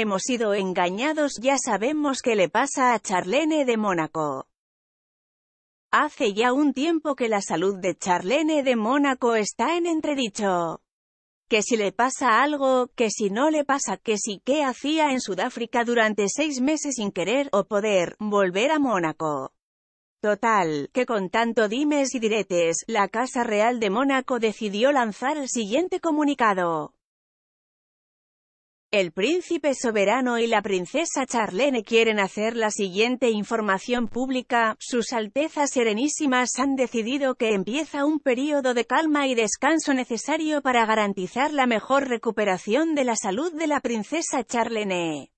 Hemos sido engañados, ya sabemos qué le pasa a Charlene de Mónaco. Hace ya un tiempo que la salud de Charlene de Mónaco está en entredicho. Que si le pasa algo, que si no le pasa, que si qué hacía en Sudáfrica durante seis meses sin querer o poder volver a Mónaco. Total, que con tanto dimes y diretes, la Casa Real de Mónaco decidió lanzar el siguiente comunicado. El príncipe soberano y la princesa Charlene quieren hacer la siguiente información pública, sus altezas serenísimas han decidido que empieza un periodo de calma y descanso necesario para garantizar la mejor recuperación de la salud de la princesa Charlene.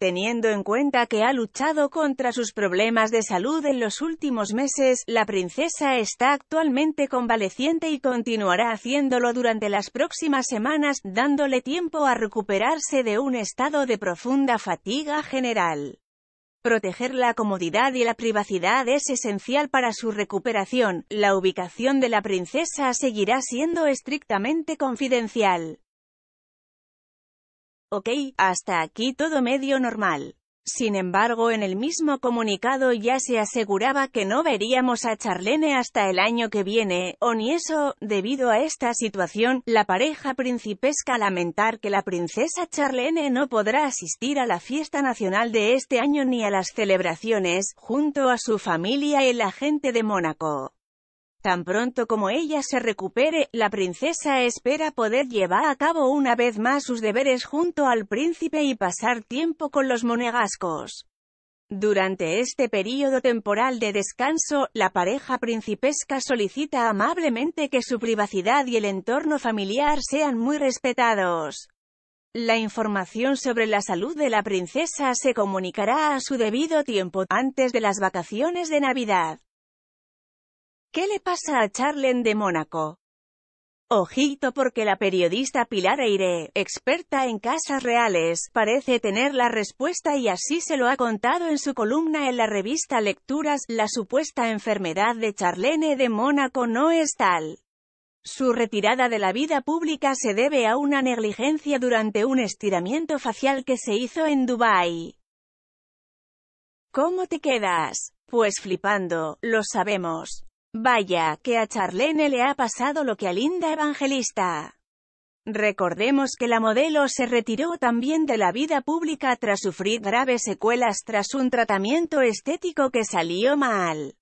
Teniendo en cuenta que ha luchado contra sus problemas de salud en los últimos meses, la princesa está actualmente convaleciente y continuará haciéndolo durante las próximas semanas, dándole tiempo a recuperarse de un estado de profunda fatiga general. Proteger la comodidad y la privacidad es esencial para su recuperación, la ubicación de la princesa seguirá siendo estrictamente confidencial. Ok, hasta aquí todo medio normal. Sin embargo, en el mismo comunicado ya se aseguraba que no veríamos a Charlene hasta el año que viene, o ni eso, debido a esta situación, la pareja principesca lamentar que la princesa Charlene no podrá asistir a la fiesta nacional de este año ni a las celebraciones, junto a su familia y la gente de Mónaco. Tan pronto como ella se recupere, la princesa espera poder llevar a cabo una vez más sus deberes junto al príncipe y pasar tiempo con los monegascos. Durante este período temporal de descanso, la pareja principesca solicita amablemente que su privacidad y el entorno familiar sean muy respetados. La información sobre la salud de la princesa se comunicará a su debido tiempo, antes de las vacaciones de Navidad. ¿Qué le pasa a Charlene de Mónaco? Ojito porque la periodista Pilar Eire, experta en casas reales, parece tener la respuesta y así se lo ha contado en su columna en la revista Lecturas, la supuesta enfermedad de Charlene de Mónaco no es tal. Su retirada de la vida pública se debe a una negligencia durante un estiramiento facial que se hizo en Dubái. ¿Cómo te quedas? Pues flipando, lo sabemos. Vaya, que a Charlene le ha pasado lo que a Linda Evangelista. Recordemos que la modelo se retiró también de la vida pública tras sufrir graves secuelas tras un tratamiento estético que salió mal.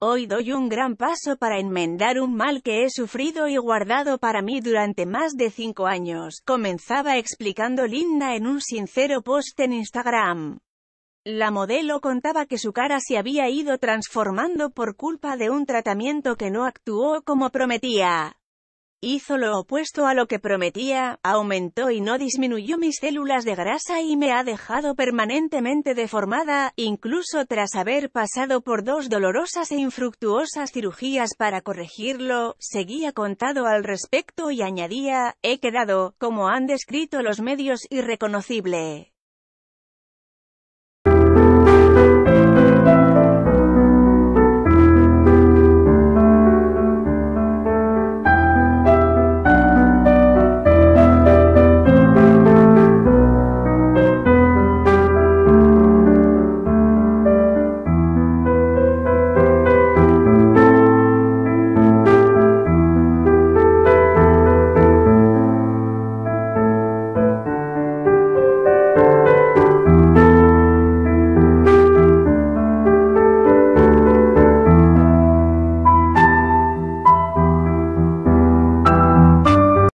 Hoy doy un gran paso para enmendar un mal que he sufrido y guardado para mí durante más de cinco años, comenzaba explicando Linda en un sincero post en Instagram. La modelo contaba que su cara se había ido transformando por culpa de un tratamiento que no actuó como prometía. Hizo lo opuesto a lo que prometía, aumentó y no disminuyó mis células de grasa y me ha dejado permanentemente deformada, incluso tras haber pasado por dos dolorosas e infructuosas cirugías para corregirlo, seguía contado al respecto y añadía, he quedado, como han descrito los medios, irreconocible.